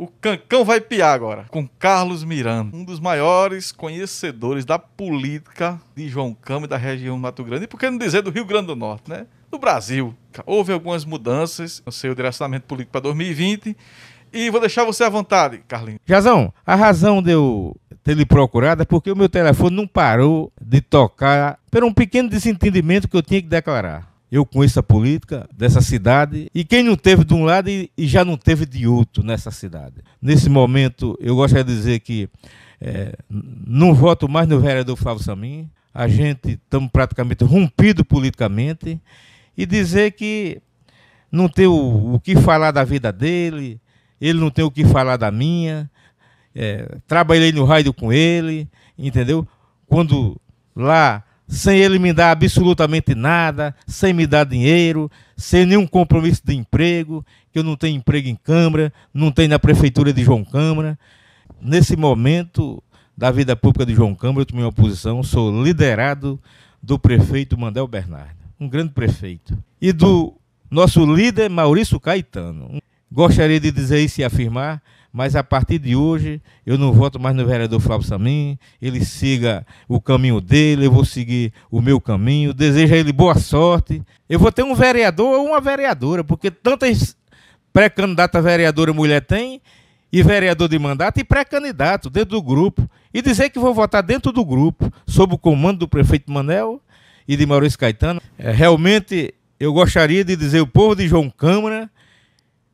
O Cancão vai piar agora, com Carlos Miranda, um dos maiores conhecedores da política de João Cama e da região do Mato Grande, e por que não dizer do Rio Grande do Norte, né? Do Brasil. Houve algumas mudanças no seu direcionamento político para 2020, e vou deixar você à vontade, Carlinhos. Jazão, a razão de eu ter lhe procurado é porque o meu telefone não parou de tocar por um pequeno desentendimento que eu tinha que declarar. Eu conheço a política dessa cidade e quem não teve de um lado e, já não teve de outro nessa cidade. Nesse momento, eu gostaria de dizer que é, não voto mais no vereador Flávio Samin. A gente estamos praticamente rompido politicamente e dizer que não tem o, o que falar da vida dele, ele não tem o que falar da minha. É, trabalhei no raio com ele, entendeu? Quando lá sem ele me dar absolutamente nada, sem me dar dinheiro, sem nenhum compromisso de emprego, que eu não tenho emprego em Câmara, não tenho na Prefeitura de João Câmara. Nesse momento da vida pública de João Câmara, eu tomei uma posição, sou liderado do prefeito Mandel Bernardo, um grande prefeito, e do nosso líder Maurício Caetano, Gostaria de dizer isso e afirmar, mas a partir de hoje eu não voto mais no vereador Flávio Samim, ele siga o caminho dele, eu vou seguir o meu caminho, desejo a ele boa sorte. Eu vou ter um vereador ou uma vereadora, porque tantas pré-candidata vereadora mulher tem, e vereador de mandato, e pré-candidato dentro do grupo. E dizer que vou votar dentro do grupo, sob o comando do prefeito Manel e de Maurício Caetano. É, realmente, eu gostaria de dizer ao povo de João Câmara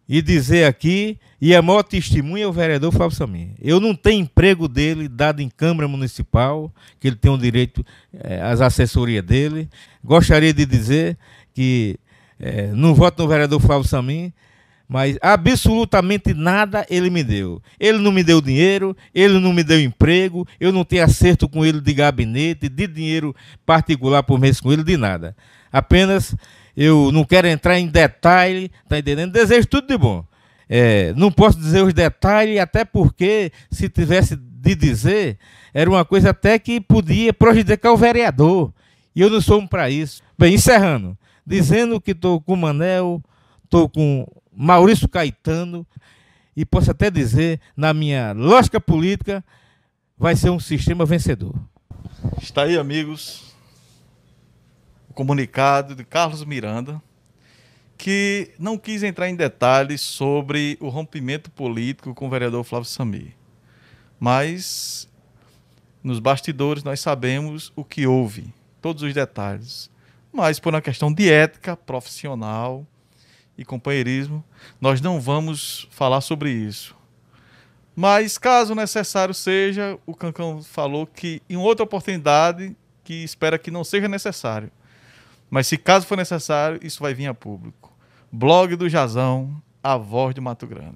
e dizer aqui, e a é maior testemunha é o vereador Fábio Samir. Eu não tenho emprego dele dado em Câmara Municipal, que ele tem o direito é, às assessorias dele. Gostaria de dizer que é, eh, não voto no vereador Fábio Samir mas absolutamente nada ele me deu. Ele não me deu dinheiro, ele não me deu emprego, eu não tenho acerto com ele de gabinete, de dinheiro particular por mês com ele, de nada. Apenas eu não quero entrar em detalhe, tá entendendo? Desejo tudo de bom. É, não posso dizer os detalhes, até porque se tivesse de dizer, era uma coisa até que podia prejudicar o vereador. E eu não sou um para isso. Bem, encerrando, dizendo que estou com o Manel, estou com Maurício Caetano, e posso até dizer, na minha lógica política, vai ser um sistema vencedor. Está aí, amigos, o comunicado de Carlos Miranda, que não quis entrar em detalhes sobre o rompimento político com o vereador Flávio Samir. Mas nos bastidores nós sabemos o que houve, todos os detalhes. Mas por uma questão de ética profissional, e companheirismo, nós não vamos falar sobre isso. Mas, caso necessário seja, o Cancão falou que em outra oportunidade, que espera que não seja necessário. Mas, se caso for necessário, isso vai vir a público. Blog do Jazão, a voz de Mato Grande.